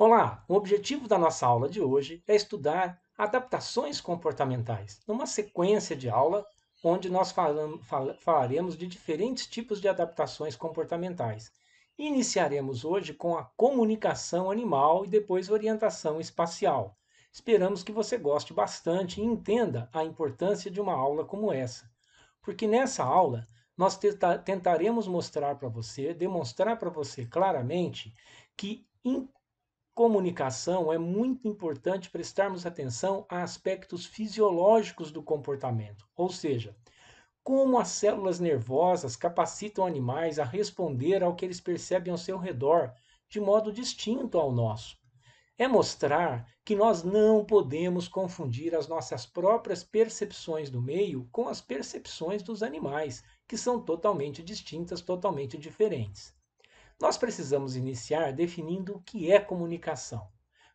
Olá, o objetivo da nossa aula de hoje é estudar adaptações comportamentais, numa sequência de aula onde nós falaremos de diferentes tipos de adaptações comportamentais. Iniciaremos hoje com a comunicação animal e depois orientação espacial. Esperamos que você goste bastante e entenda a importância de uma aula como essa, porque nessa aula nós tenta, tentaremos mostrar para você, demonstrar para você claramente que comunicação, é muito importante prestarmos atenção a aspectos fisiológicos do comportamento, ou seja, como as células nervosas capacitam animais a responder ao que eles percebem ao seu redor, de modo distinto ao nosso. É mostrar que nós não podemos confundir as nossas próprias percepções do meio com as percepções dos animais, que são totalmente distintas, totalmente diferentes. Nós precisamos iniciar definindo o que é comunicação.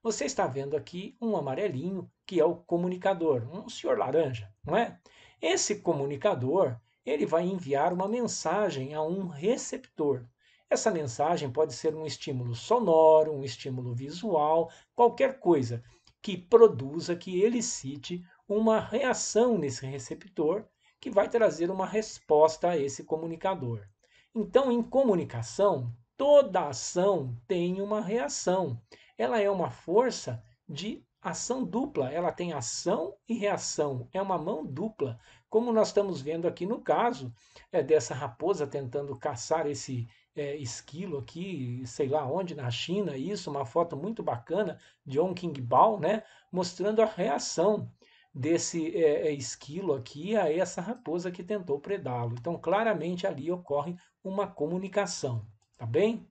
Você está vendo aqui um amarelinho, que é o comunicador, um senhor laranja, não é? Esse comunicador, ele vai enviar uma mensagem a um receptor. Essa mensagem pode ser um estímulo sonoro, um estímulo visual, qualquer coisa que produza, que elicite uma reação nesse receptor que vai trazer uma resposta a esse comunicador. Então, em comunicação, toda ação tem uma reação. Ela é uma força de ação dupla, ela tem ação e reação, é uma mão dupla. Como nós estamos vendo aqui no caso é dessa raposa tentando caçar esse é, esquilo aqui, sei lá onde, na China, isso, uma foto muito bacana de Hong King Bao, né, mostrando a reação desse é, é esquilo aqui a essa raposa que tentou predá-lo. Então, claramente ali ocorre uma comunicação tá bem?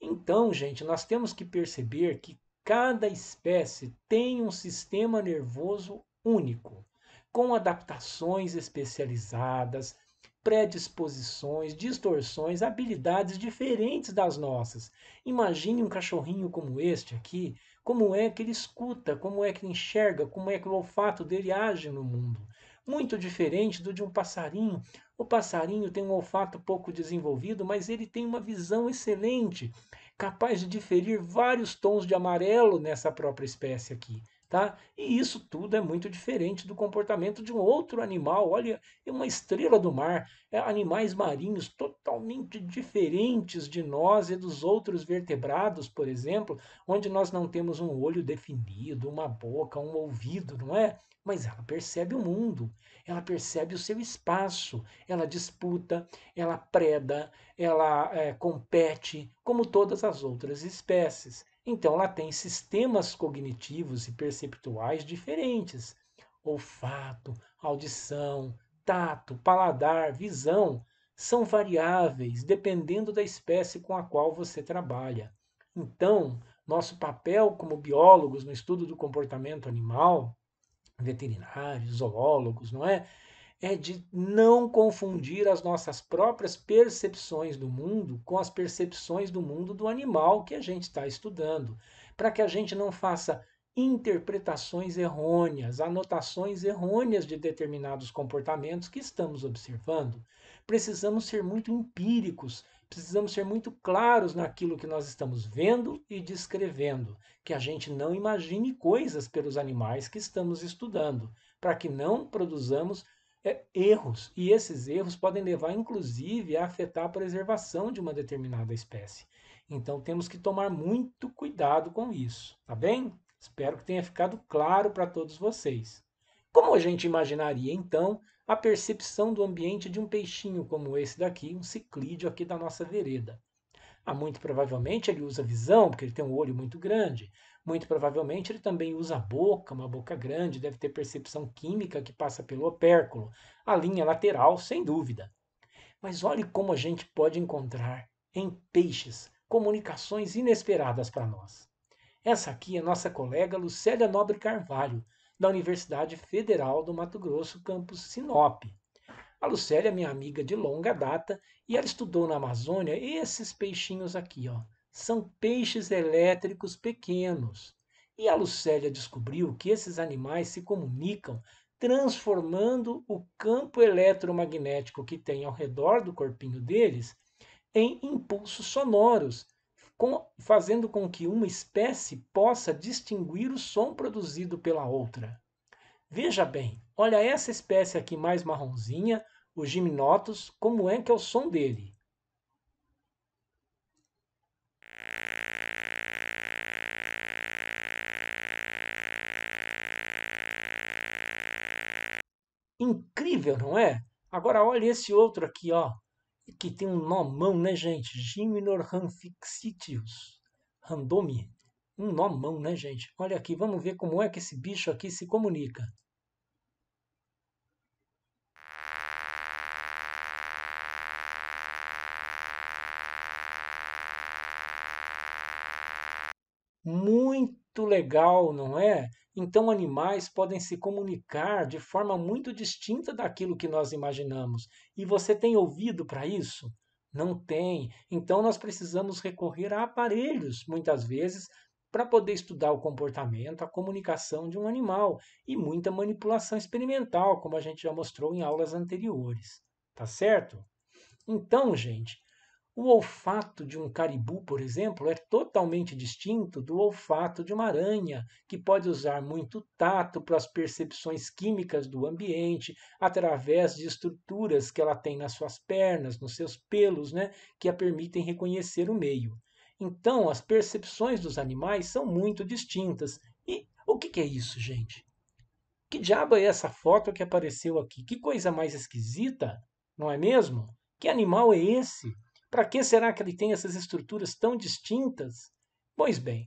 Então, gente, nós temos que perceber que cada espécie tem um sistema nervoso único, com adaptações especializadas, predisposições, distorções, habilidades diferentes das nossas. Imagine um cachorrinho como este aqui, como é que ele escuta, como é que ele enxerga, como é que o olfato dele age no mundo. Muito diferente do de um passarinho o passarinho tem um olfato pouco desenvolvido, mas ele tem uma visão excelente, capaz de diferir vários tons de amarelo nessa própria espécie aqui. Tá? E isso tudo é muito diferente do comportamento de um outro animal. Olha, é uma estrela do mar, é animais marinhos totalmente diferentes de nós e dos outros vertebrados, por exemplo, onde nós não temos um olho definido, uma boca, um ouvido, não é? Mas ela percebe o mundo, ela percebe o seu espaço, ela disputa, ela preda, ela é, compete, como todas as outras espécies. Então, ela tem sistemas cognitivos e perceptuais diferentes: olfato, audição, tato, paladar, visão são variáveis dependendo da espécie com a qual você trabalha. Então, nosso papel como biólogos no estudo do comportamento animal, veterinários, zoólogos, não é? é de não confundir as nossas próprias percepções do mundo com as percepções do mundo do animal que a gente está estudando, para que a gente não faça interpretações errôneas, anotações errôneas de determinados comportamentos que estamos observando. Precisamos ser muito empíricos, precisamos ser muito claros naquilo que nós estamos vendo e descrevendo, que a gente não imagine coisas pelos animais que estamos estudando, para que não produzamos é, erros. E esses erros podem levar, inclusive, a afetar a preservação de uma determinada espécie. Então temos que tomar muito cuidado com isso, tá bem? Espero que tenha ficado claro para todos vocês. Como a gente imaginaria, então, a percepção do ambiente de um peixinho como esse daqui, um ciclídeo aqui da nossa vereda? Ah, muito provavelmente ele usa visão, porque ele tem um olho muito grande. Muito provavelmente ele também usa a boca, uma boca grande, deve ter percepção química que passa pelo opérculo, a linha lateral, sem dúvida. Mas olhe como a gente pode encontrar em peixes comunicações inesperadas para nós. Essa aqui é nossa colega Lucélia Nobre Carvalho, da Universidade Federal do Mato Grosso, campus Sinop. A Lucélia é minha amiga de longa data e ela estudou na Amazônia esses peixinhos aqui, ó. São peixes elétricos pequenos. E a Lucélia descobriu que esses animais se comunicam transformando o campo eletromagnético que tem ao redor do corpinho deles em impulsos sonoros, com, fazendo com que uma espécie possa distinguir o som produzido pela outra. Veja bem, olha essa espécie aqui mais marronzinha, o Gimnotus, como é que é o som dele. Incrível, não é? Agora olha esse outro aqui, ó, que tem um nomão, né, gente? Gimnor ranfixitius, randomie. Um nomão, né, gente? Olha aqui, vamos ver como é que esse bicho aqui se comunica. Muito legal, não é? Então, animais podem se comunicar de forma muito distinta daquilo que nós imaginamos. E você tem ouvido para isso? Não tem. Então, nós precisamos recorrer a aparelhos, muitas vezes, para poder estudar o comportamento, a comunicação de um animal e muita manipulação experimental, como a gente já mostrou em aulas anteriores. Tá certo? Então, gente, o olfato de um caribu, por exemplo, é totalmente distinto do olfato de uma aranha, que pode usar muito tato para as percepções químicas do ambiente, através de estruturas que ela tem nas suas pernas, nos seus pelos, né, que a permitem reconhecer o meio. Então, as percepções dos animais são muito distintas. E o que, que é isso, gente? Que diabo é essa foto que apareceu aqui? Que coisa mais esquisita, não é mesmo? Que animal é esse? Para que será que ele tem essas estruturas tão distintas? Pois bem,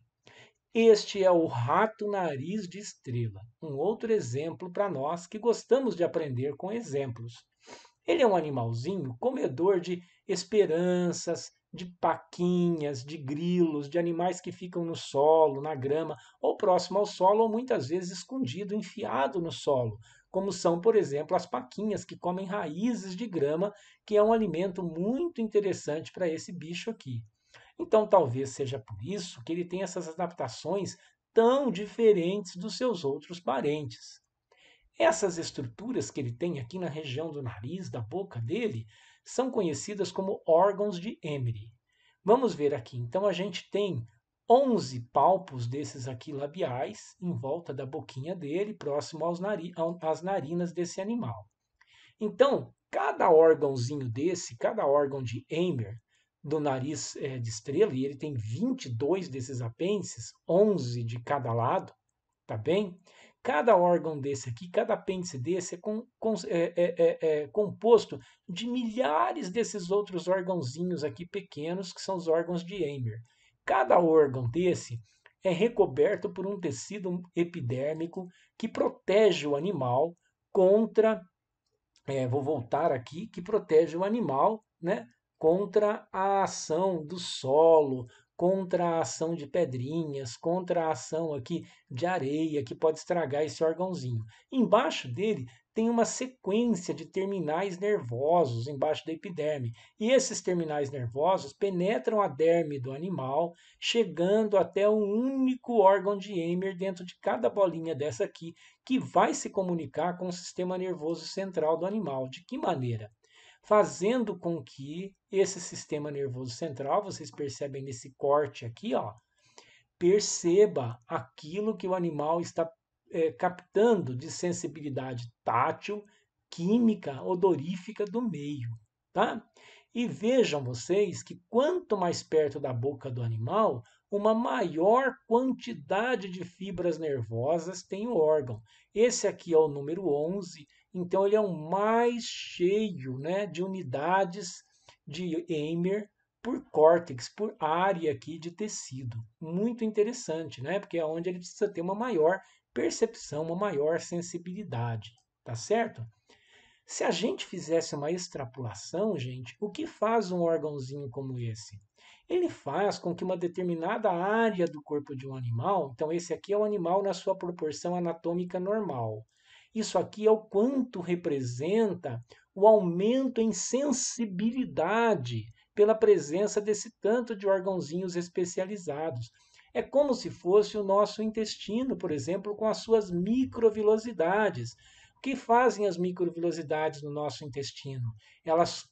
este é o rato nariz de estrela, um outro exemplo para nós que gostamos de aprender com exemplos. Ele é um animalzinho comedor de esperanças, de paquinhas, de grilos, de animais que ficam no solo, na grama, ou próximo ao solo, ou muitas vezes escondido, enfiado no solo, como são, por exemplo, as paquinhas que comem raízes de grama, que é um alimento muito interessante para esse bicho aqui. Então, talvez seja por isso que ele tem essas adaptações tão diferentes dos seus outros parentes. Essas estruturas que ele tem aqui na região do nariz, da boca dele, são conhecidas como órgãos de Emery. Vamos ver aqui. Então, a gente tem 11 palpos desses aqui labiais em volta da boquinha dele, próximo aos nari às narinas desse animal. Então, cada órgãozinho desse, cada órgão de Eimer, do nariz é, de estrela, e ele tem 22 desses apêndices, 11 de cada lado, tá bem? Cada órgão desse aqui, cada apêndice desse é, com, com, é, é, é, é composto de milhares desses outros órgãozinhos aqui pequenos, que são os órgãos de Eimer. Cada órgão desse é recoberto por um tecido epidérmico que protege o animal contra. É, vou voltar aqui, que protege o animal né, contra a ação do solo, contra a ação de pedrinhas, contra a ação aqui de areia que pode estragar esse órgãozinho. Embaixo dele tem uma sequência de terminais nervosos embaixo da epiderme. E esses terminais nervosos penetram a derme do animal, chegando até o único órgão de Eimer dentro de cada bolinha dessa aqui, que vai se comunicar com o sistema nervoso central do animal. De que maneira? Fazendo com que esse sistema nervoso central, vocês percebem nesse corte aqui, ó, perceba aquilo que o animal está é, captando de sensibilidade tátil, química, odorífica do meio, tá? E vejam vocês que quanto mais perto da boca do animal, uma maior quantidade de fibras nervosas tem o órgão. Esse aqui é o número 11, então ele é o mais cheio né, de unidades de Eimer por córtex, por área aqui de tecido. Muito interessante, né? Porque é onde ele precisa ter uma maior percepção, uma maior sensibilidade, tá certo? Se a gente fizesse uma extrapolação, gente, o que faz um órgãozinho como esse? Ele faz com que uma determinada área do corpo de um animal, então esse aqui é o animal na sua proporção anatômica normal. Isso aqui é o quanto representa o aumento em sensibilidade pela presença desse tanto de órgãozinhos especializados. É como se fosse o nosso intestino, por exemplo, com as suas microvilosidades. O que fazem as microvilosidades no nosso intestino? Elas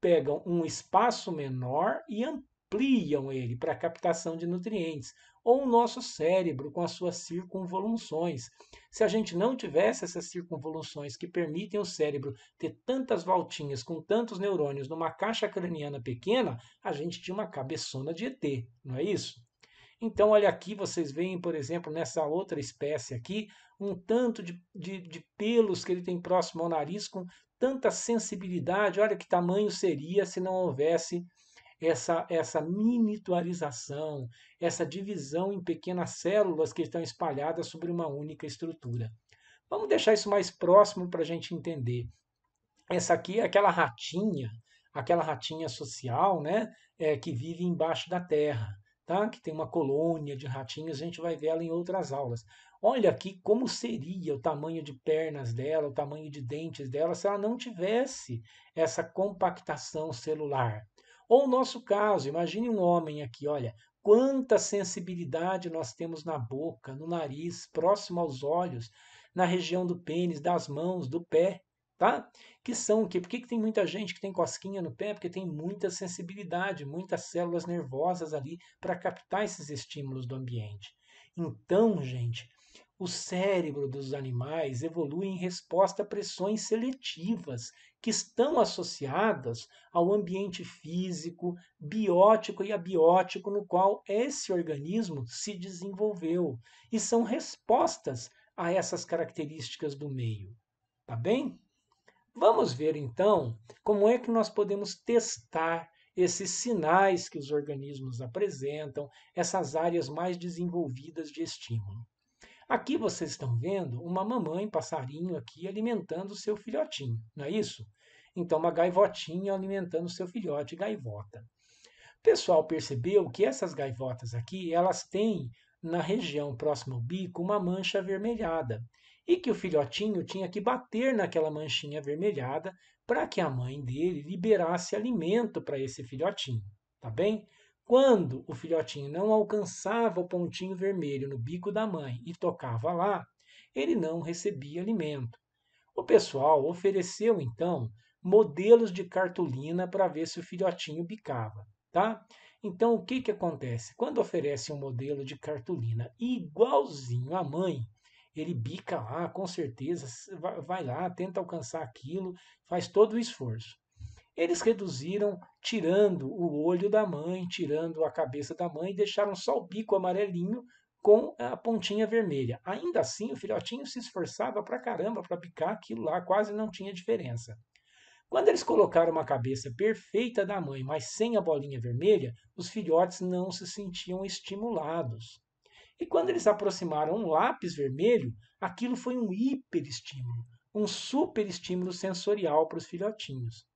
pegam um espaço menor e ampliam ele para captação de nutrientes, ou o nosso cérebro com as suas circunvoluções. Se a gente não tivesse essas circunvoluções que permitem o cérebro ter tantas voltinhas com tantos neurônios numa caixa craniana pequena, a gente tinha uma cabeçona de ET, não é isso? Então, olha aqui, vocês veem, por exemplo, nessa outra espécie aqui, um tanto de, de, de pelos que ele tem próximo ao nariz, com tanta sensibilidade. Olha que tamanho seria se não houvesse essa, essa miniaturização, essa divisão em pequenas células que estão espalhadas sobre uma única estrutura. Vamos deixar isso mais próximo para a gente entender. Essa aqui é aquela ratinha, aquela ratinha social, né, é, que vive embaixo da terra tá? que tem uma colônia de ratinhos, a gente vai ver ela em outras aulas. Olha aqui como seria o tamanho de pernas dela, o tamanho de dentes dela, se ela não tivesse essa compactação celular. Ou o nosso caso, imagine um homem aqui, olha, quanta sensibilidade nós temos na boca, no nariz, próximo aos olhos, na região do pênis, das mãos, do pé tá? Que são o quê? Por que, que tem muita gente que tem cosquinha no pé? Porque tem muita sensibilidade, muitas células nervosas ali para captar esses estímulos do ambiente. Então, gente, o cérebro dos animais evolui em resposta a pressões seletivas que estão associadas ao ambiente físico, biótico e abiótico no qual esse organismo se desenvolveu e são respostas a essas características do meio. Tá bem? Vamos ver então como é que nós podemos testar esses sinais que os organismos apresentam, essas áreas mais desenvolvidas de estímulo. Aqui vocês estão vendo uma mamãe passarinho aqui alimentando o seu filhotinho, não é isso? Então uma gaivotinha alimentando o seu filhote gaivota. O pessoal percebeu que essas gaivotas aqui, elas têm na região próxima ao bico uma mancha avermelhada e que o filhotinho tinha que bater naquela manchinha avermelhada para que a mãe dele liberasse alimento para esse filhotinho, tá bem? Quando o filhotinho não alcançava o pontinho vermelho no bico da mãe e tocava lá, ele não recebia alimento. O pessoal ofereceu então modelos de cartolina para ver se o filhotinho bicava, tá? Então o que que acontece? Quando oferece um modelo de cartolina igualzinho à mãe, ele bica lá, com certeza, vai lá, tenta alcançar aquilo, faz todo o esforço. Eles reduziram, tirando o olho da mãe, tirando a cabeça da mãe, deixaram só o bico amarelinho com a pontinha vermelha. Ainda assim, o filhotinho se esforçava pra caramba para picar aquilo lá, quase não tinha diferença. Quando eles colocaram uma cabeça perfeita da mãe, mas sem a bolinha vermelha, os filhotes não se sentiam estimulados. E quando eles aproximaram um lápis vermelho, aquilo foi um hiperestímulo, um superestímulo sensorial para os filhotinhos.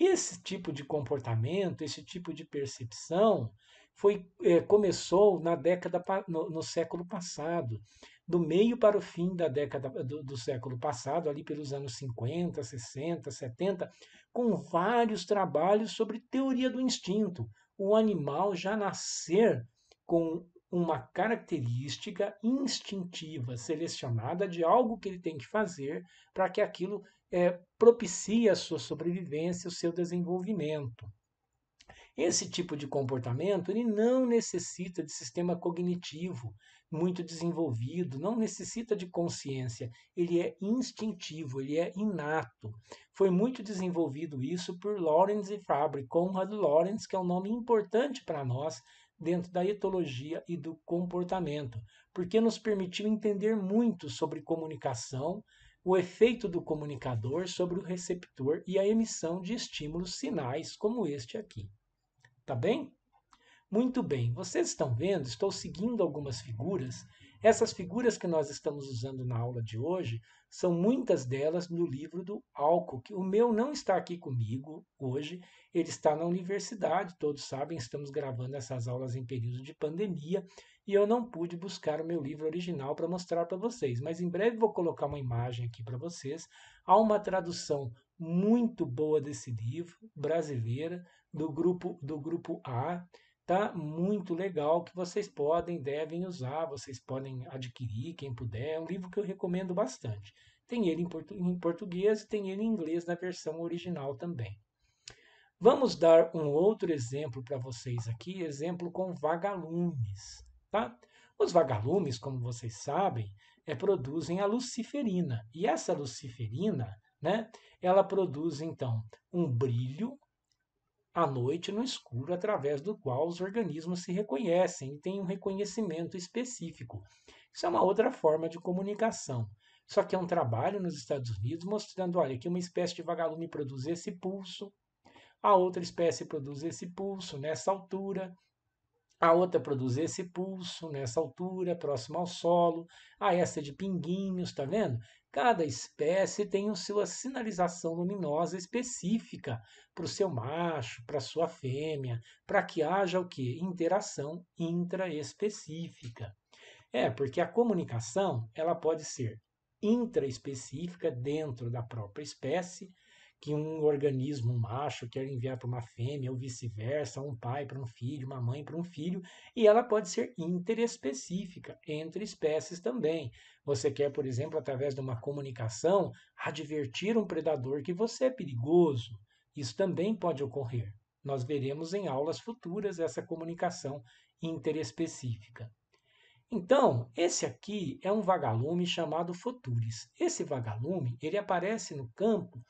Esse tipo de comportamento, esse tipo de percepção, foi, eh, começou na década no, no, século passado, do meio para o fim da década do, do, século passado, ali pelos anos 50, 60, 70, com vários trabalhos sobre teoria do instinto. O animal já nascer com uma característica instintiva selecionada de algo que ele tem que fazer para que aquilo é, propicie a sua sobrevivência, o seu desenvolvimento. Esse tipo de comportamento ele não necessita de sistema cognitivo muito desenvolvido, não necessita de consciência, ele é instintivo, ele é inato. Foi muito desenvolvido isso por Lawrence e Fabry, Conrad Lawrence, que é um nome importante para nós dentro da etologia e do comportamento, porque nos permitiu entender muito sobre comunicação, o efeito do comunicador sobre o receptor e a emissão de estímulos sinais como este aqui. Tá bem? Muito bem, vocês estão vendo, estou seguindo algumas figuras essas figuras que nós estamos usando na aula de hoje são muitas delas no livro do álcool, que o meu não está aqui comigo hoje, ele está na universidade, todos sabem, estamos gravando essas aulas em período de pandemia e eu não pude buscar o meu livro original para mostrar para vocês, mas em breve vou colocar uma imagem aqui para vocês. Há uma tradução muito boa desse livro, brasileira, do grupo do grupo A, tá muito legal que vocês podem, devem usar, vocês podem adquirir quem puder. É um livro que eu recomendo bastante. Tem ele em, portu em português e tem ele em inglês na versão original também. Vamos dar um outro exemplo para vocês aqui, exemplo com vagalumes, tá? Os vagalumes, como vocês sabem, é, produzem a luciferina. E essa luciferina, né, ela produz então um brilho à noite no escuro, através do qual os organismos se reconhecem e têm um reconhecimento específico. Isso é uma outra forma de comunicação. Só que é um trabalho nos Estados Unidos mostrando, olha, que uma espécie de vagalume produz esse pulso, a outra espécie produz esse pulso nessa altura, a outra é produz esse pulso nessa altura, próximo ao solo, a essa é de pinguinhos, tá vendo? Cada espécie tem a sua sinalização luminosa específica para o seu macho, para a sua fêmea, para que haja o que? Interação intraespecífica. É, porque a comunicação ela pode ser intraespecífica dentro da própria espécie que um organismo um macho quer enviar para uma fêmea ou vice-versa, um pai para um filho, uma mãe para um filho, e ela pode ser interespecífica, entre espécies também. Você quer, por exemplo, através de uma comunicação, advertir um predador que você é perigoso. Isso também pode ocorrer. Nós veremos em aulas futuras essa comunicação interespecífica. Então, esse aqui é um vagalume chamado Futuris. Esse vagalume, ele aparece no campo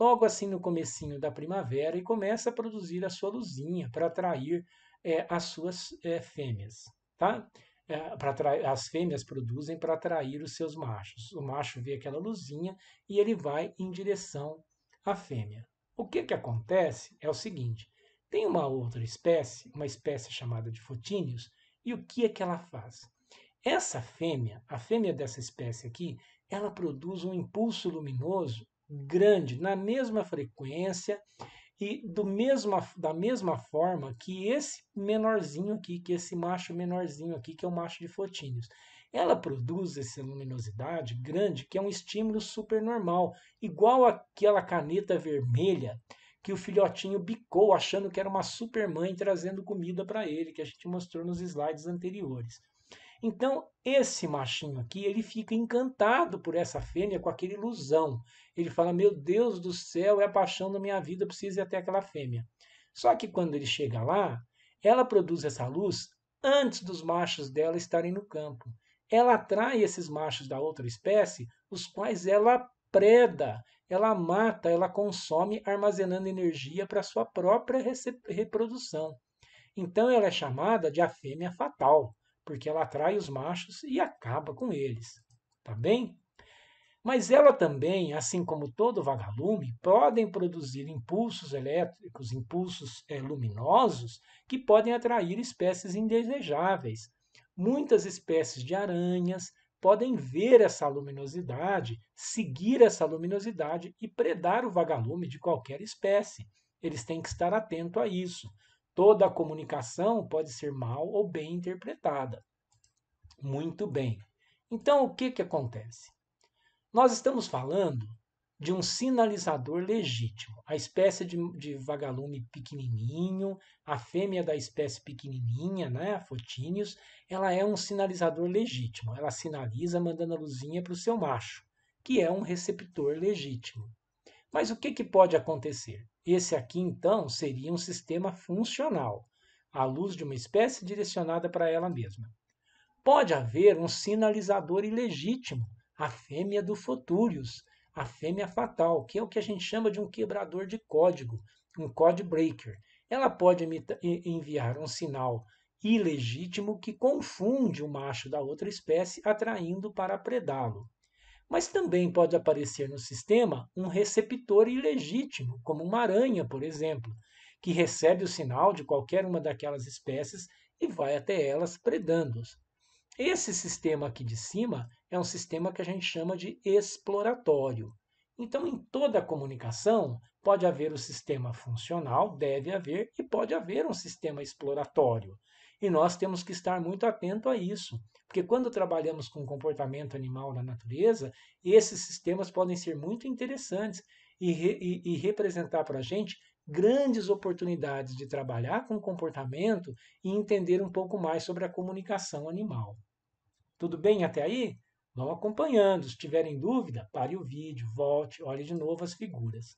logo assim no comecinho da primavera e começa a produzir a sua luzinha para atrair é, as suas é, fêmeas, tá? É, as fêmeas produzem para atrair os seus machos. O macho vê aquela luzinha e ele vai em direção à fêmea. O que, que acontece é o seguinte: tem uma outra espécie, uma espécie chamada de fotíneos, e o que é que ela faz? Essa fêmea, a fêmea dessa espécie aqui, ela produz um impulso luminoso grande, na mesma frequência e do mesma, da mesma forma que esse menorzinho aqui, que esse macho menorzinho aqui, que é o macho de fotinhos Ela produz essa luminosidade grande, que é um estímulo supernormal, igual aquela caneta vermelha que o filhotinho bicou achando que era uma super mãe trazendo comida para ele, que a gente mostrou nos slides anteriores. Então, esse machinho aqui, ele fica encantado por essa fêmea com aquela ilusão ele fala: Meu Deus do céu, é a paixão da minha vida, preciso ir até aquela fêmea. Só que quando ele chega lá, ela produz essa luz antes dos machos dela estarem no campo. Ela atrai esses machos da outra espécie, os quais ela preda, ela mata, ela consome, armazenando energia para sua própria reprodução. Então ela é chamada de a fêmea fatal, porque ela atrai os machos e acaba com eles. Tá bem? Mas ela também, assim como todo vagalume, podem produzir impulsos elétricos, impulsos é, luminosos, que podem atrair espécies indesejáveis. Muitas espécies de aranhas podem ver essa luminosidade, seguir essa luminosidade e predar o vagalume de qualquer espécie. Eles têm que estar atentos a isso. Toda a comunicação pode ser mal ou bem interpretada. Muito bem. Então, o que, que acontece? Nós estamos falando de um sinalizador legítimo. A espécie de, de, vagalume pequenininho, a fêmea da espécie pequenininha, né, a Fotíneos, ela é um sinalizador legítimo. Ela sinaliza mandando a luzinha para o seu macho, que é um receptor legítimo. Mas o que, que pode acontecer? Esse aqui, então, seria um sistema funcional, a luz de uma espécie direcionada para ela mesma. Pode haver um sinalizador ilegítimo, a fêmea do Futurius, a fêmea fatal, que é o que a gente chama de um quebrador de código, um code breaker. Ela pode enviar um sinal ilegítimo que confunde o macho da outra espécie, atraindo para predá-lo. Mas também pode aparecer no sistema um receptor ilegítimo, como uma aranha, por exemplo, que recebe o sinal de qualquer uma daquelas espécies e vai até elas predando-os. Esse sistema aqui de cima é um sistema que a gente chama de exploratório. Então, em toda comunicação, pode haver o sistema funcional, deve haver, e pode haver um sistema exploratório. E nós temos que estar muito atento a isso, porque quando trabalhamos com comportamento animal na natureza, esses sistemas podem ser muito interessantes e, re, e, e representar para a gente grandes oportunidades de trabalhar com comportamento e entender um pouco mais sobre a comunicação animal. Tudo bem até aí? Vão acompanhando, se tiverem dúvida, pare o vídeo, volte, olhe de novo as figuras.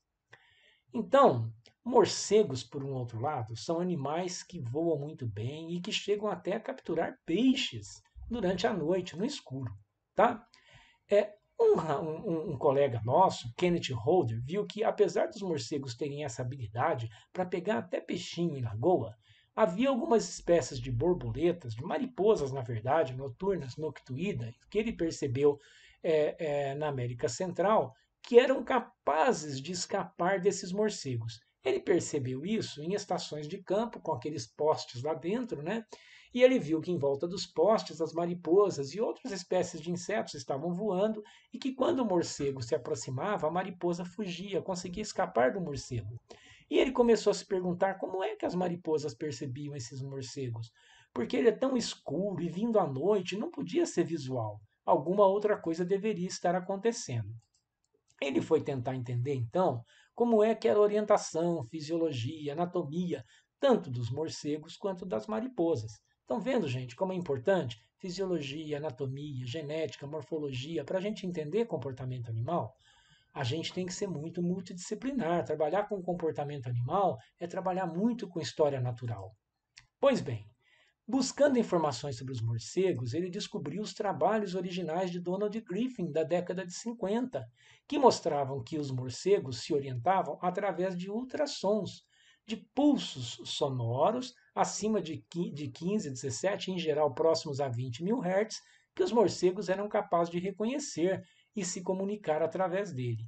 Então, morcegos, por um outro lado, são animais que voam muito bem e que chegam até a capturar peixes durante a noite, no escuro, tá? É, um, um, um, colega nosso, Kenneth Holder, viu que apesar dos morcegos terem essa habilidade para pegar até peixinho em lagoa, Havia algumas espécies de borboletas, de mariposas, na verdade, noturnas, noctuída, que ele percebeu é, é, na América Central, que eram capazes de escapar desses morcegos. Ele percebeu isso em estações de campo, com aqueles postes lá dentro, né? E ele viu que em volta dos postes as mariposas e outras espécies de insetos estavam voando e que quando o morcego se aproximava, a mariposa fugia, conseguia escapar do morcego. E ele começou a se perguntar como é que as mariposas percebiam esses morcegos. Porque ele é tão escuro e vindo à noite não podia ser visual. Alguma outra coisa deveria estar acontecendo. Ele foi tentar entender, então, como é que era a orientação, fisiologia, anatomia, tanto dos morcegos quanto das mariposas. Estão vendo, gente, como é importante? Fisiologia, anatomia, genética, morfologia, para a gente entender comportamento animal? a gente tem que ser muito multidisciplinar. Trabalhar com comportamento animal é trabalhar muito com história natural. Pois bem, buscando informações sobre os morcegos, ele descobriu os trabalhos originais de Donald Griffin da década de 50, que mostravam que os morcegos se orientavam através de ultrassons, de pulsos sonoros acima de 15, 17, em geral próximos a 20 mil hertz, que os morcegos eram capazes de reconhecer e se comunicar através dele.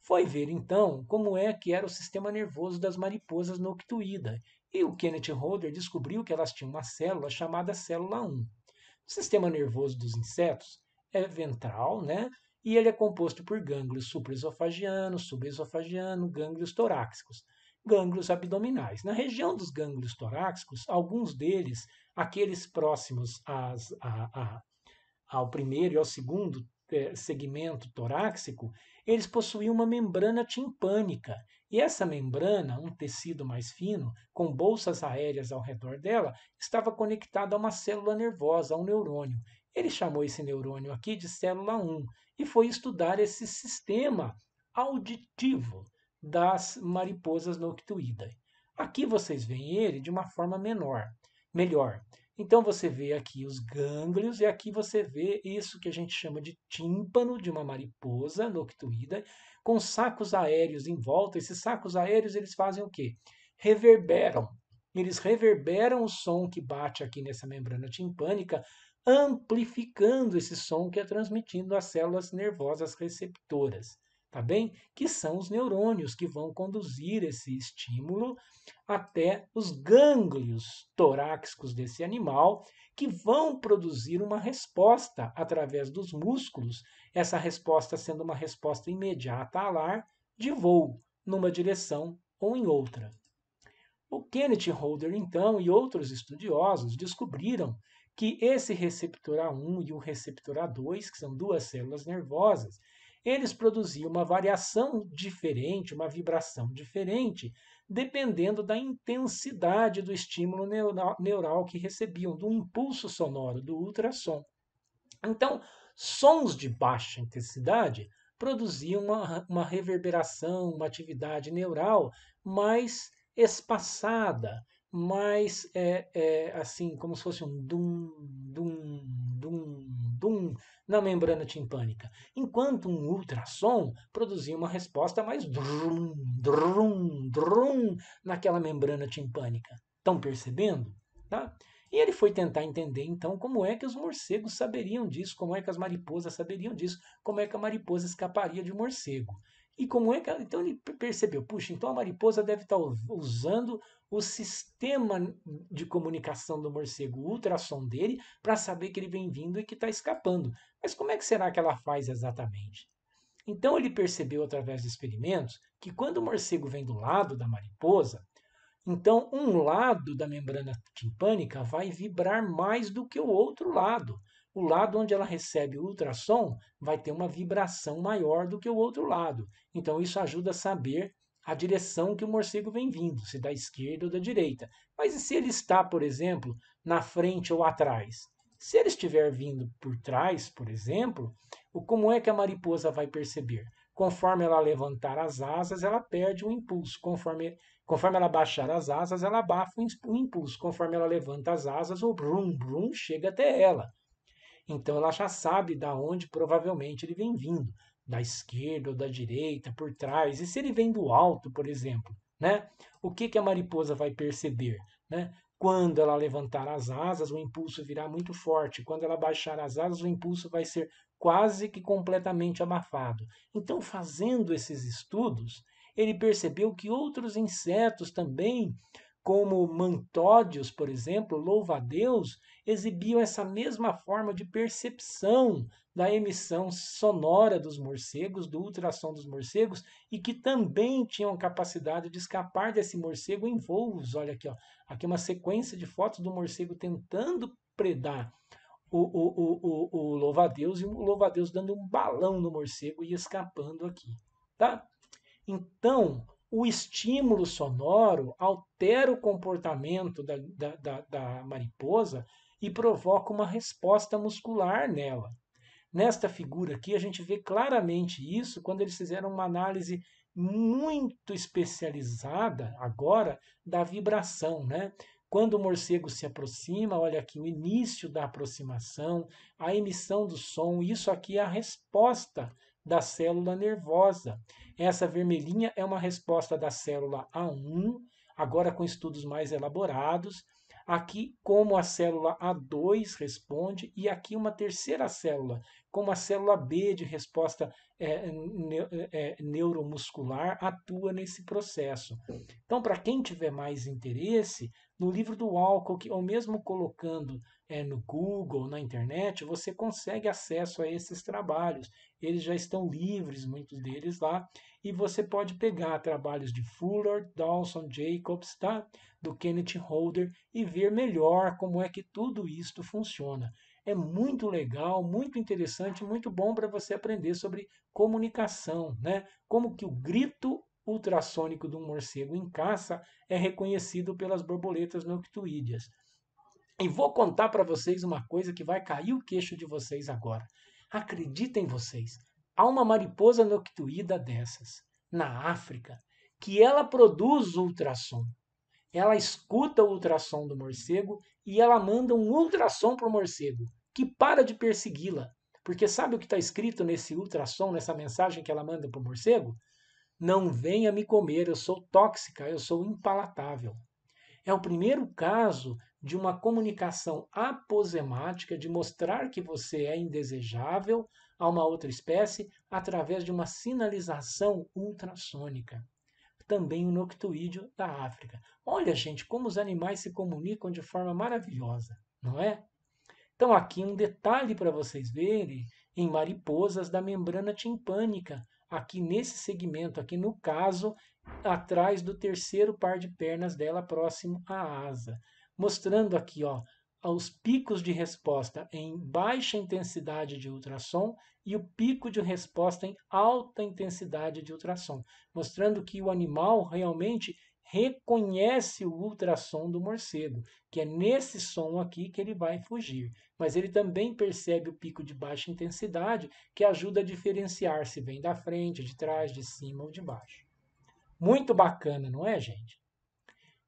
Foi ver então como é que era o sistema nervoso das mariposas noctuída, e o Kenneth Holder descobriu que elas tinham uma célula chamada célula 1. O sistema nervoso dos insetos é ventral, né? E ele é composto por gânglios supraesofagiano, subesofagino, gânglios torácicos, gânglios abdominais. Na região dos gânglios torácicos, alguns deles, aqueles próximos às, ao primeiro e ao segundo, é, segmento torácico, eles possuíam uma membrana timpânica. E essa membrana, um tecido mais fino, com bolsas aéreas ao redor dela, estava conectada a uma célula nervosa, a um neurônio. Ele chamou esse neurônio aqui de célula 1 e foi estudar esse sistema auditivo das mariposas noctuidae. Aqui vocês veem ele de uma forma menor, melhor. Então você vê aqui os gânglios e aqui você vê isso que a gente chama de tímpano de uma mariposa noctuída, com sacos aéreos em volta. Esses sacos aéreos eles fazem o quê? Reverberam. Eles reverberam o som que bate aqui nessa membrana timpânica, amplificando esse som que é transmitido às células nervosas receptoras tá bem? Que são os neurônios que vão conduzir esse estímulo até os gânglios torácicos desse animal, que vão produzir uma resposta através dos músculos, essa resposta sendo uma resposta imediata alar de voo, numa direção ou em outra. O Kenneth Holder, então, e outros estudiosos descobriram que esse receptor A1 e o receptor A2, que são duas células nervosas, eles produziam uma variação diferente, uma vibração diferente, dependendo da intensidade do estímulo neural que recebiam, do impulso sonoro, do ultrassom. Então, sons de baixa intensidade produziam uma, uma reverberação, uma atividade neural mais espaçada, mais é, é, assim, como se fosse um dum, dum, dum, dum, na membrana timpânica, enquanto um ultrassom produzia uma resposta mais drum, drum, drum naquela membrana timpânica. Estão percebendo? Tá? E ele foi tentar entender então como é que os morcegos saberiam disso, como é que as mariposas saberiam disso, como é que a mariposa escaparia de um morcego. E como é que ela, então ele percebeu, puxa, então a mariposa deve estar tá usando o sistema de comunicação do morcego, o ultrassom dele, para saber que ele vem vindo e que está escapando. Mas como é que será que ela faz exatamente? Então ele percebeu através de experimentos que quando o morcego vem do lado da mariposa, então um lado da membrana timpânica vai vibrar mais do que o outro lado o lado onde ela recebe o ultrassom vai ter uma vibração maior do que o outro lado. Então, isso ajuda a saber a direção que o morcego vem vindo, se da esquerda ou da direita. Mas e se ele está, por exemplo, na frente ou atrás? Se ele estiver vindo por trás, por exemplo, o como é que a mariposa vai perceber? Conforme ela levantar as asas, ela perde o impulso. Conforme, conforme ela baixar as asas, ela abafa o impulso. Conforme ela levanta as asas, o brum brum chega até ela. Então ela já sabe da onde provavelmente ele vem vindo, da esquerda ou da direita, por trás. E se ele vem do alto, por exemplo, né? O que, que a mariposa vai perceber, né? Quando ela levantar as asas, o impulso virá muito forte. Quando ela baixar as asas, o impulso vai ser quase que completamente abafado. Então, fazendo esses estudos, ele percebeu que outros insetos também como Mantódios, por exemplo, louva a Deus, exibiam essa mesma forma de percepção da emissão sonora dos morcegos, do ultrassom dos morcegos, e que também tinham capacidade de escapar desse morcego em voos. Olha aqui, ó, aqui uma sequência de fotos do morcego tentando predar o, o, o, o, o louva-a-Deus e o louva-a-Deus dando um balão no morcego e escapando aqui, tá? Então, o estímulo sonoro altera o comportamento da, da, da, da mariposa e provoca uma resposta muscular nela. Nesta figura aqui, a gente vê claramente isso quando eles fizeram uma análise muito especializada agora da vibração, né? Quando o morcego se aproxima, olha aqui o início da aproximação, a emissão do som, isso aqui é a resposta da célula nervosa. Essa vermelhinha é uma resposta da célula A1, agora com estudos mais elaborados. Aqui, como a célula A2 responde, e aqui uma terceira célula, como a célula B de resposta é, ne é, neuromuscular, atua nesse processo. Então, para quem tiver mais interesse, no livro do álcool, ou mesmo colocando é, no Google, na internet, você consegue acesso a esses trabalhos. Eles já estão livres, muitos deles lá, e você pode pegar trabalhos de Fuller, Dawson, Jacobs, tá? do Kenneth Holder e ver melhor como é que tudo isto funciona. É muito legal, muito interessante, muito bom para você aprender sobre comunicação, né? Como que o grito ultrassônico de um morcego em caça é reconhecido pelas borboletas noctuídeas. E vou contar para vocês uma coisa que vai cair o queixo de vocês agora. Acreditem vocês, há uma mariposa noctuída dessas, na África, que ela produz ultrassom. Ela escuta o ultrassom do morcego e ela manda um ultrassom para o morcego, que para de persegui-la. Porque sabe o que está escrito nesse ultrassom, nessa mensagem que ela manda para o morcego? Não venha me comer, eu sou tóxica, eu sou impalatável. É o primeiro caso de uma comunicação aposemática, de mostrar que você é indesejável a uma outra espécie através de uma sinalização ultrassônica. Também o noctuídeo da África. Olha, gente, como os animais se comunicam de forma maravilhosa, não é? Então, aqui um detalhe para vocês verem em mariposas da membrana timpânica, aqui nesse segmento, aqui no caso, atrás do terceiro par de pernas dela, próximo à asa mostrando aqui ó, os picos de resposta em baixa intensidade de ultrassom e o pico de resposta em alta intensidade de ultrassom, mostrando que o animal realmente reconhece o ultrassom do morcego, que é nesse som aqui que ele vai fugir. Mas ele também percebe o pico de baixa intensidade, que ajuda a diferenciar se vem da frente, de trás, de cima ou de baixo. Muito bacana, não é, gente?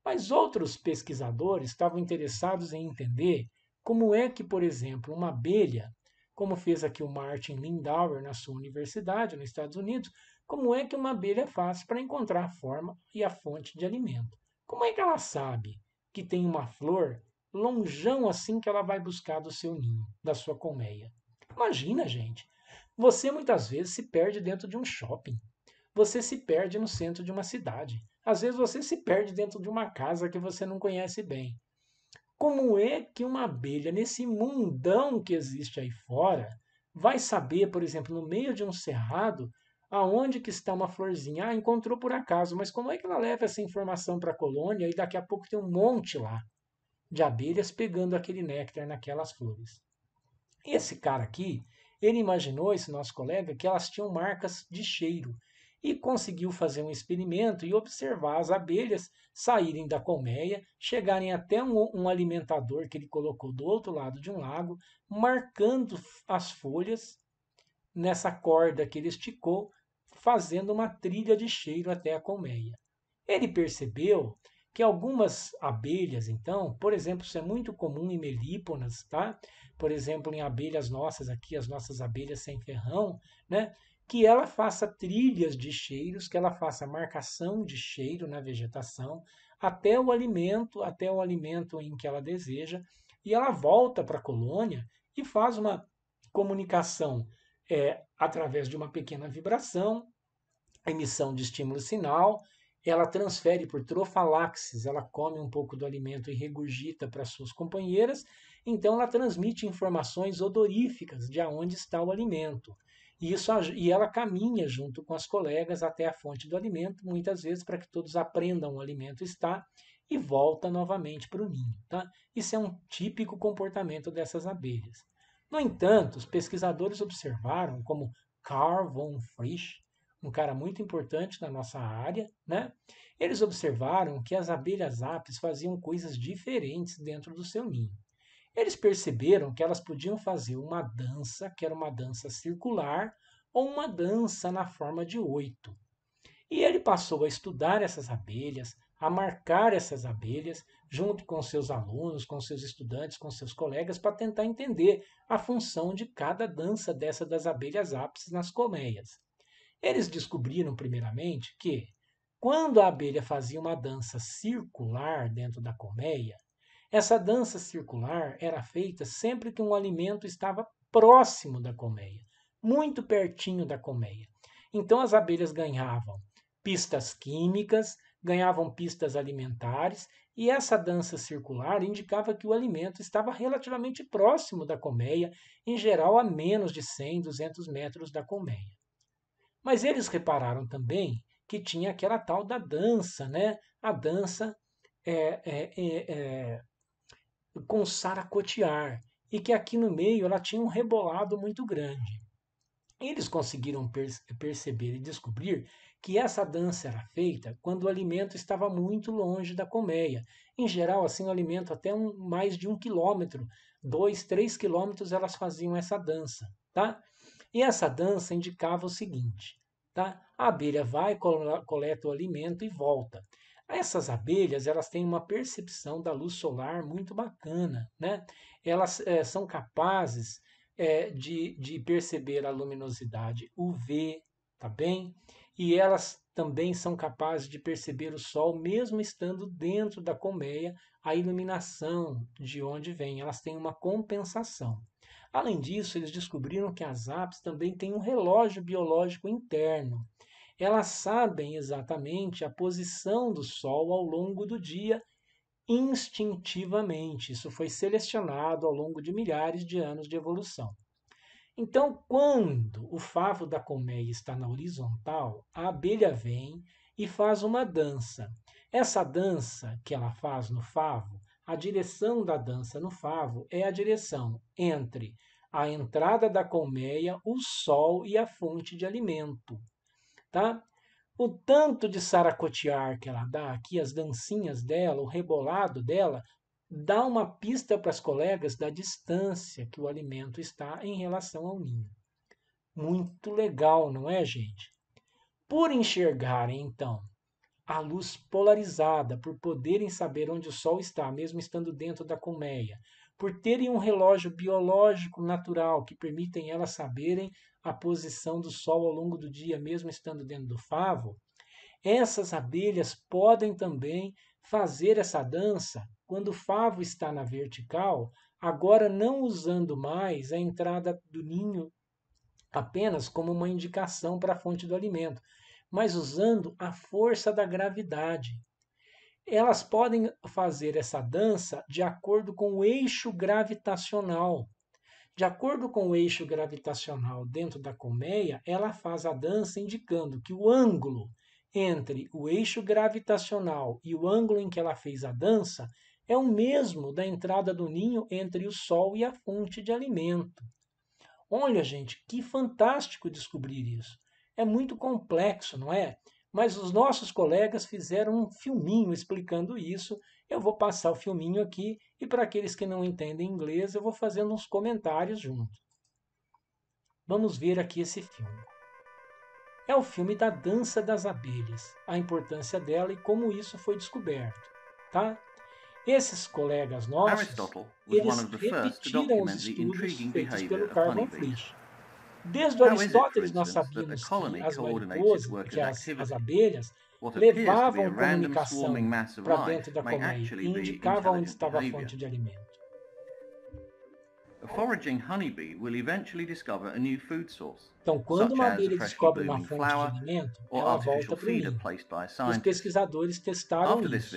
Mas outros pesquisadores estavam interessados em entender como é que, por exemplo, uma abelha, como fez aqui o Martin Lindauer na sua universidade nos Estados Unidos, como é que uma abelha faz para encontrar a forma e a fonte de alimento? Como é que ela sabe que tem uma flor longeão assim que ela vai buscar do seu ninho, da sua colmeia? Imagina, gente. Você muitas vezes se perde dentro de um shopping. Você se perde no centro de uma cidade. Às vezes você se perde dentro de uma casa que você não conhece bem. Como é que uma abelha, nesse mundão que existe aí fora, vai saber, por exemplo, no meio de um cerrado, aonde que está uma florzinha? Ah, encontrou por acaso, mas como é que ela leva essa informação para a colônia e daqui a pouco tem um monte lá de abelhas pegando aquele néctar naquelas flores? Esse cara aqui, ele imaginou, esse nosso colega, que elas tinham marcas de cheiro e conseguiu fazer um experimento e observar as abelhas saírem da colmeia, chegarem até um, um, alimentador que ele colocou do outro lado de um lago, marcando as folhas nessa corda que ele esticou, fazendo uma trilha de cheiro até a colmeia. Ele percebeu que algumas abelhas, então, por exemplo, isso é muito comum em melíponas, tá? Por exemplo, em abelhas nossas aqui, as nossas abelhas sem ferrão, né? que ela faça trilhas de cheiros, que ela faça marcação de cheiro na vegetação, até o alimento, até o alimento em que ela deseja, e ela volta para a colônia e faz uma comunicação é, através de uma pequena vibração, emissão de estímulo sinal, ela transfere por trofalaxis, ela come um pouco do alimento e regurgita para suas companheiras, então ela transmite informações odoríficas de aonde está o alimento. E, isso, e ela caminha junto com as colegas até a fonte do alimento, muitas vezes para que todos aprendam o alimento está e volta novamente para o ninho. Tá? Isso é um típico comportamento dessas abelhas. No entanto, os pesquisadores observaram como Carl von Frisch, um cara muito importante na nossa área, né? Eles observaram que as abelhas apis faziam coisas diferentes dentro do seu ninho. Eles perceberam que elas podiam fazer uma dança, que era uma dança circular, ou uma dança na forma de oito. E ele passou a estudar essas abelhas, a marcar essas abelhas, junto com seus alunos, com seus estudantes, com seus colegas, para tentar entender a função de cada dança dessa das abelhas ápices nas colmeias. Eles descobriram, primeiramente, que quando a abelha fazia uma dança circular dentro da colmeia, essa dança circular era feita sempre que um alimento estava próximo da colmeia, muito pertinho da colmeia. Então as abelhas ganhavam pistas químicas, ganhavam pistas alimentares, e essa dança circular indicava que o alimento estava relativamente próximo da colmeia, em geral a menos de 100, 200 metros da colmeia. Mas eles repararam também que tinha aquela tal da dança, né? A dança é, é, é, é com Sara Cotiar, e que aqui no meio ela tinha um rebolado muito grande. Eles conseguiram per perceber e descobrir que essa dança era feita quando o alimento estava muito longe da colmeia. Em geral, assim, o alimento até um, mais de um quilômetro, dois, três quilômetros, elas faziam essa dança, tá? E essa dança indicava o seguinte, tá? A abelha vai, coleta o alimento e volta. Essas abelhas elas têm uma percepção da luz solar muito bacana, né? Elas é, são capazes é, de, de perceber a luminosidade UV, tá bem? E elas também são capazes de perceber o sol mesmo estando dentro da colmeia, a iluminação de onde vem, elas têm uma compensação. Além disso, eles descobriram que as apes também têm um relógio biológico interno elas sabem exatamente a posição do Sol ao longo do dia instintivamente. Isso foi selecionado ao longo de milhares de anos de evolução. Então, quando o favo da colmeia está na horizontal, a abelha vem e faz uma dança. Essa dança que ela faz no favo, a direção da dança no favo é a direção entre a entrada da colmeia, o sol e a fonte de alimento tá? O tanto de saracotear que ela dá aqui, as dancinhas dela, o rebolado dela, dá uma pista para as colegas da distância que o alimento está em relação ao ninho. Muito legal, não é, gente? Por enxergarem, então, a luz polarizada, por poderem saber onde o Sol está, mesmo estando dentro da colmeia, por terem um relógio biológico natural que permitem elas saberem a posição do sol ao longo do dia, mesmo estando dentro do favo, essas abelhas podem também fazer essa dança quando o favo está na vertical, agora não usando mais a entrada do ninho apenas como uma indicação para a fonte do alimento, mas usando a força da gravidade. Elas podem fazer essa dança de acordo com o eixo gravitacional de acordo com o eixo gravitacional dentro da colmeia, ela faz a dança indicando que o ângulo entre o eixo gravitacional e o ângulo em que ela fez a dança é o mesmo da entrada do ninho entre o sol e a fonte de alimento. Olha, gente, que fantástico descobrir isso. É muito complexo, não é? Mas os nossos colegas fizeram um filminho explicando isso eu vou passar o filminho aqui e para aqueles que não entendem inglês, eu vou fazendo uns comentários junto. Vamos ver aqui esse filme. É o filme da dança das abelhas, a importância dela e como isso foi descoberto, tá? Esses colegas nossos, eles repetiram os estudos feitos pelo von Frisch. Desde Aristóteles nós sabíamos que as mariposas, que as, as abelhas, levavam comunicação para dentro da colmeia e indicavam onde estava a fonte de alimento. Então, quando uma abelha descobre uma fonte de alimento, ela volta para o ninho. Os pesquisadores testaram isso.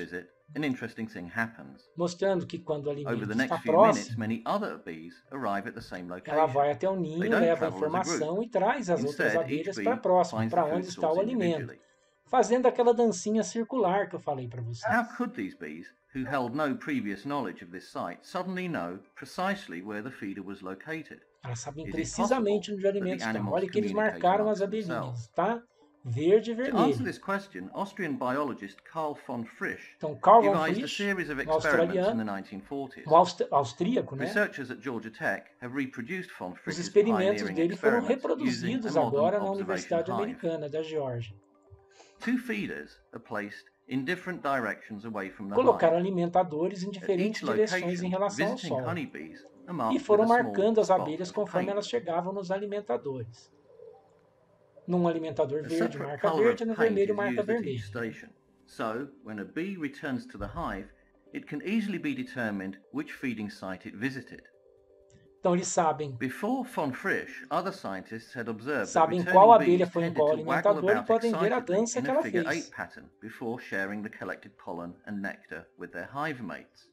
mostrando que quando o alimento está próximo, ela vai até o ninho, leva a informação e traz as outras abelhas para próximo, para onde está o alimento fazendo aquela dancinha circular que eu falei para vocês. How could these bees, who held no previous knowledge of this site, suddenly know precisely where the feeder was located? Elas ah, sabem precisamente onde o alimento está. Olha que eles marcaram as abelhinhas, tá? verde e vermelho. então, Carl von Frisch, um australiano, austríaco, né? Os experimentos dele foram reproduzidos agora na Universidade Americana da Geórgia, Two feeders are placed in different directions away from the Colocaram alimentadores em diferentes direções em relação ao solo e foram marcando as abelhas conforme elas chegavam nos alimentadores. Num alimentador verde marca verde, no vermelho marca vermelho. So, when a bee returns to the hive, it can easily be determined which feeding site it visited. Before von Frisch, other scientists had observed sabem qual abelha foi um qual alimentador e pattern before sharing the collected pollen and nectar with their hive mates.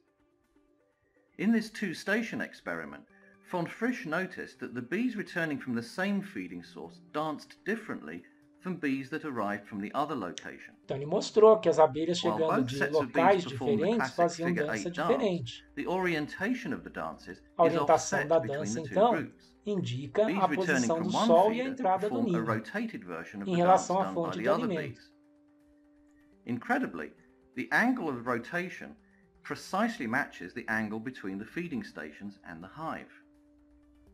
In this two-station experiment, von Frisch noticed that the bees returning from the same feeding source danced differently from bees that arrived from the other location. Então ele mostrou que as abelhas chegando de locais diferentes faziam dança diferente. The orientation of the dances a orientação da dança então indica a posição do sol e a entrada do ninho em relação à fonte de alimento. Incredibly, the angle of rotation precisely matches the angle between the feeding stations and the hive.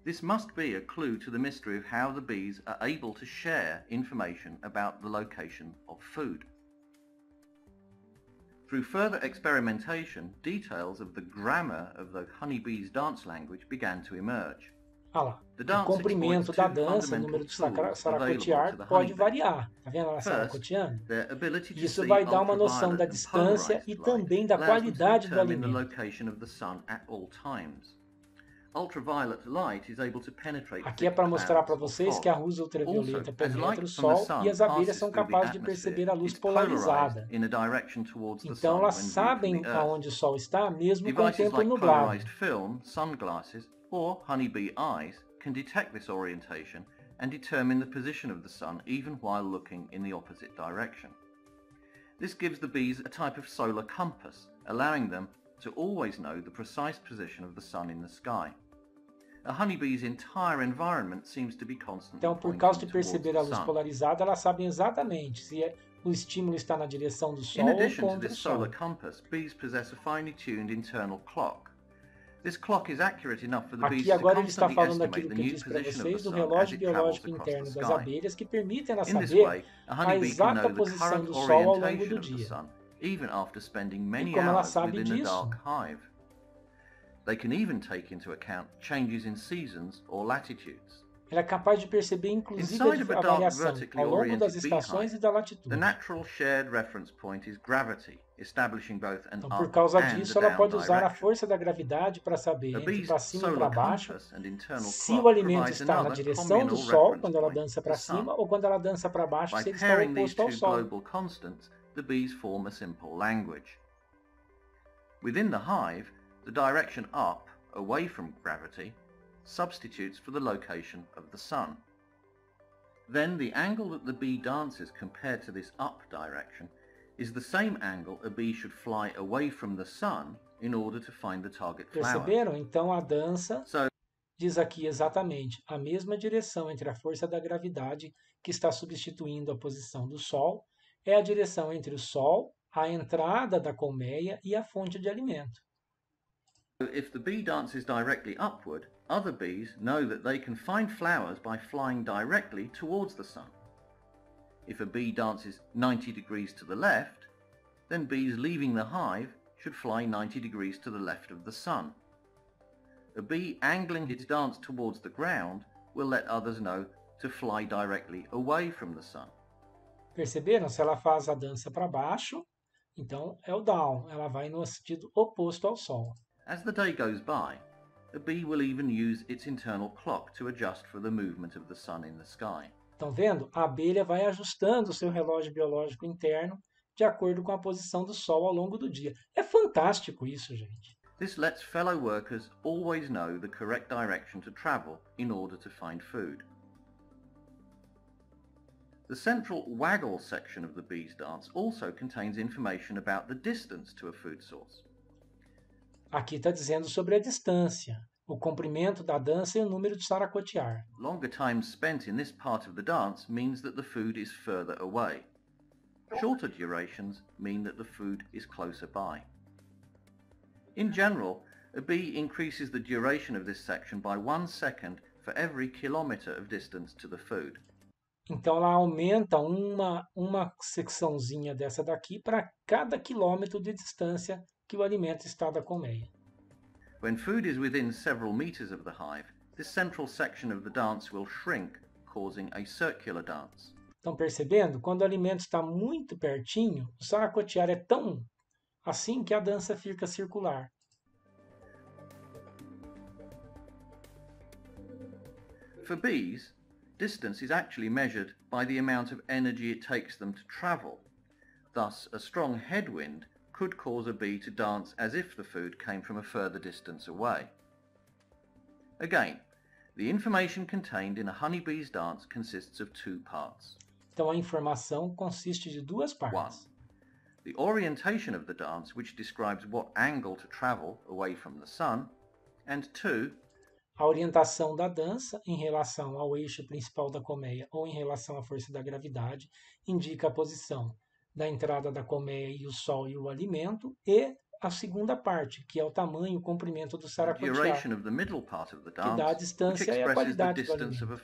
This must be a clue to the mystery of how the bees are able to share information about the location of food. Through further experimentation, details of the grammar of the honeybee's dance language began to emerge. The lá. O comprimento da dança, o número de saracotear pode variar. Tá vendo ela saracoteando? Isso vai dar uma noção da distância e também da qualidade do alimento. Ultraviolet Aqui é para mostrar para vocês que a luz ultravioleta penetra o Sol e as abelhas são capazes de perceber a luz polarizada. Então elas sabem aonde o Sol está, mesmo com o tempo nublado. can detect this orientation and determine the position of the sun even while looking in the opposite direction. This gives the bees a type of solar compass, allowing them to always know the precise position of the sun in the sky. A honeybee's entire environment seems to be constantly então, por causa de perceber a luz polarizada, elas sabem exatamente se é o estímulo está na direção do Sol In addition ou contra to this solar compass, bees possess a finely tuned internal clock. This clock is accurate enough for the bees Aqui agora ele está falando daquilo que eu disse para vocês do relógio biológico interno das abelhas que permite elas saber a exata posição do Sol ao longo do dia even after spending many hours within disso. dark hive. They can even take into account changes in seasons or latitudes. Ela é capaz de perceber inclusive a variação ao longo das estações e da latitude. então, por causa disso, ela pode usar a força da gravidade para saber entre para cima e para baixo se o alimento está na direção do Sol quando ela dança para cima ou quando ela dança para baixo se ele está oposto ao Sol. the bees form a simple language. Within the hive, the direction up, away from gravity, substitutes for the location of the sun. Then the angle that the bee dances compared to this up direction is the same angle a bee should fly away from the sun in order to find the target flower. Perceberam? Então a dança so, diz aqui exatamente a mesma direção entre a força da gravidade que está substituindo a posição do sol é a direção entre o Sol, a entrada da colmeia e a fonte de alimento. If the bee dances directly upward, other bees know that they can find flowers by flying directly towards the sun. If a bee dances 90 degrees to the left, then bees leaving the hive should fly 90 degrees to the left of the sun. A bee angling its dance towards the ground will let others know to fly directly away from the sun. Perceberam? Se ela faz a dança para baixo, então é o down. Ela vai no sentido oposto ao sol. As the day goes by, the bee will even use its internal clock to adjust for the movement of the sun in the sky. Estão vendo? A abelha vai ajustando o seu relógio biológico interno de acordo com a posição do sol ao longo do dia. É fantástico isso, gente. This lets fellow workers always know the correct direction to travel in order to find food. The central waggle section of the bees dance also contains information about the distance to a food source. Aqui está dizendo sobre a distância, o comprimento da dança e o número de saracotear. Longer time spent in this part of the dance means that the food is further away. Shorter durations mean that the food is closer by. In general, a bee increases the duration of this section by one second for every kilometre of distance to the food. Então ela aumenta uma, uma secçãozinha dessa daqui para cada quilômetro de distância que o alimento está da colmeia. When food is within several meters of the hive, central section of the dance will shrink, causing a circular dance. Estão percebendo? Quando o alimento está muito pertinho, o saracotear é tão assim que a dança fica circular. For bees, distance is actually measured by the amount of energy it takes them to travel. Thus, a strong headwind could cause a bee to dance as if the food came from a further distance away. Again, the information contained in a honeybee's dance consists of two parts. Então a informação consiste de duas partes. One, the orientation of the dance, which describes what angle to travel away from the sun, and two, a orientação da dança em relação ao eixo principal da colmeia ou em relação à força da gravidade indica a posição da entrada da colmeia e o sol e o alimento e a segunda parte, que é o tamanho e o comprimento do saracoteado, que dá a distância e a qualidade do alimento.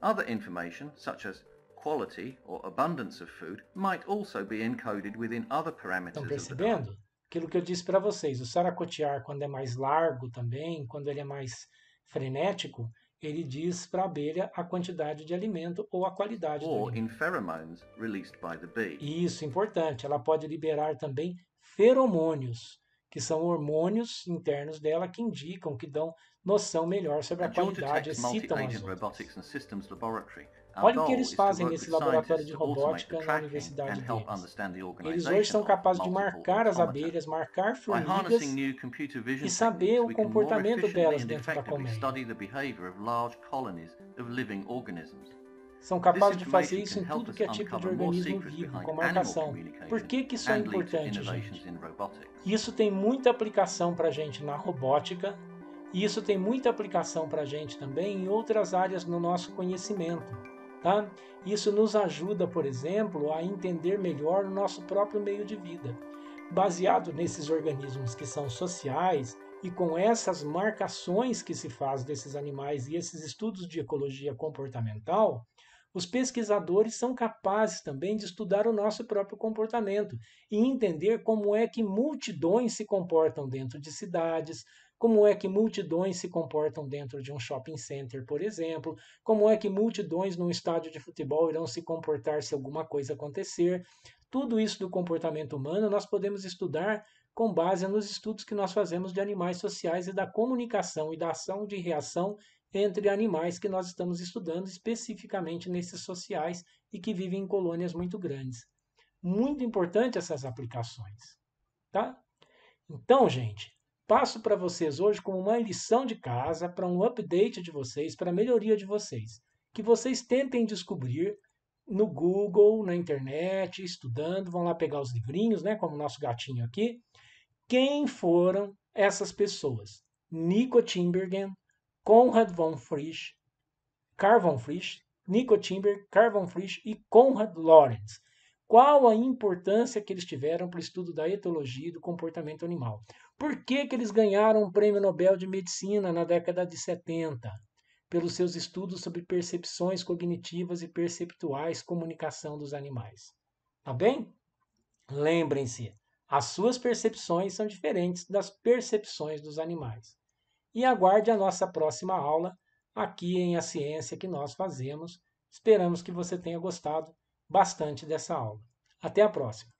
Other information, such as quality or abundance of food, might also be encoded within other parameters Estão percebendo? aquilo que eu disse para vocês, o saracotear, quando é mais largo também, quando ele é mais frenético, ele diz para a abelha a quantidade de alimento ou a qualidade ou do alimento. in pheromones released by the bee. Isso, importante. Ela pode liberar também feromônios, que são hormônios internos dela que indicam, que dão noção melhor sobre a qualidade, excitam as outras. Olha o que eles fazem nesse laboratório de robótica na universidade deles. Eles hoje são capazes de marcar as abelhas, marcar formigas e saber o comportamento delas dentro da colmeia. São capazes de fazer isso em tudo que é tipo de organismo vivo, com marcação. Por que, que isso é importante, gente? Isso tem muita aplicação para a gente na robótica, e isso tem muita aplicação para a gente também em outras áreas no nosso conhecimento. Tá? Isso nos ajuda, por exemplo, a entender melhor o nosso próprio meio de vida. Baseado nesses organismos que são sociais e com essas marcações que se faz desses animais e esses estudos de ecologia comportamental, os pesquisadores são capazes também de estudar o nosso próprio comportamento e entender como é que multidões se comportam dentro de cidades, como é que multidões se comportam dentro de um shopping center, por exemplo, como é que multidões num estádio de futebol irão se comportar se alguma coisa acontecer. Tudo isso do comportamento humano nós podemos estudar com base nos estudos que nós fazemos de animais sociais e da comunicação e da ação de reação entre animais que nós estamos estudando especificamente nesses sociais e que vivem em colônias muito grandes. Muito importante essas aplicações, tá? Então, gente, passo para vocês hoje como uma lição de casa, para um update de vocês, para a melhoria de vocês. Que vocês tentem descobrir no Google, na internet, estudando, vão lá pegar os livrinhos, né, como o nosso gatinho aqui, quem foram essas pessoas? Nico Timbergen, Konrad von Frisch, Carl von Frisch, Nico Timberg, Carl von Frisch e Konrad Lorenz. Qual a importância que eles tiveram para o estudo da etologia e do comportamento animal? Por que, que eles ganharam o Prêmio Nobel de Medicina na década de 70? Pelos seus estudos sobre percepções cognitivas e perceptuais, comunicação dos animais. Tá bem? Lembrem-se, as suas percepções são diferentes das percepções dos animais. E aguarde a nossa próxima aula aqui em A Ciência que nós fazemos. Esperamos que você tenha gostado bastante dessa aula. Até a próxima!